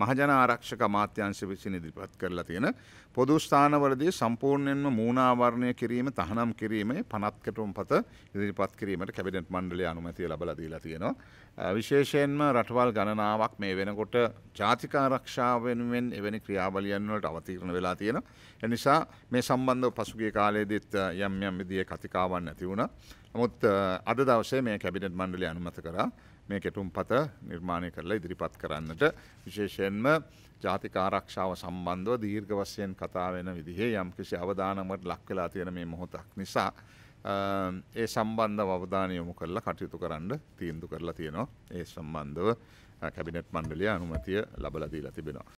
මහජන ආරක්ෂක අමාත්‍යංශ විසින් ඉදිරිපත් කරලා තියෙන පොදු ස්ථානවලදී සම්පූර්ණයෙන්ම මූණාවරණය කිරීම තහනම් කිරීමේ පනත්කටුම් පත ඉදිරිපත් කිරීමට කැබිනට් මණ්ඩලය අනුමැතිය ලබලා දීලා තියෙනවා විශේෂයෙන්ම රටවල් ගණනාවක් මේ වෙනකොට ජාතික ආරක්ෂාව වෙනුවෙන් එවැනි ක්‍රියාවලියන් වලට අවතීර්ණ වෙලා තියෙනවා ඒ නිසා මේ සම්බන්ධව පසුගිය කාලයේදීත් යම් යම් විදිහේ කතිකාවන් ඇති වුණා නමුත් අද දවසේ මේ කැබිනට් මණ්ඩලය අනුමත කරා මේ කෙටුම් පත නිර්මාණය කරලා ඉදිරිපත් කරන්නට විශේෂයෙන් විශේෂයෙන්ම ජාතික ආරක්ෂාව සම්බන්ධව දීර්ඝ වශයෙන් කතා වෙන විදිහේ යම්කිසි අවධානමට ලක් වෙලා තියෙන මේ මොහොතක් නිසා ඒ සම්බන්ධ අවධානය යොමු කරලා කටයුතු කරන්න තීන්දු කරලා තියෙනවා ඒ සම්බන්ධව කැබිනට් මණ්ඩලිය අනුමතිය ලබල දීලා තිබෙනවා.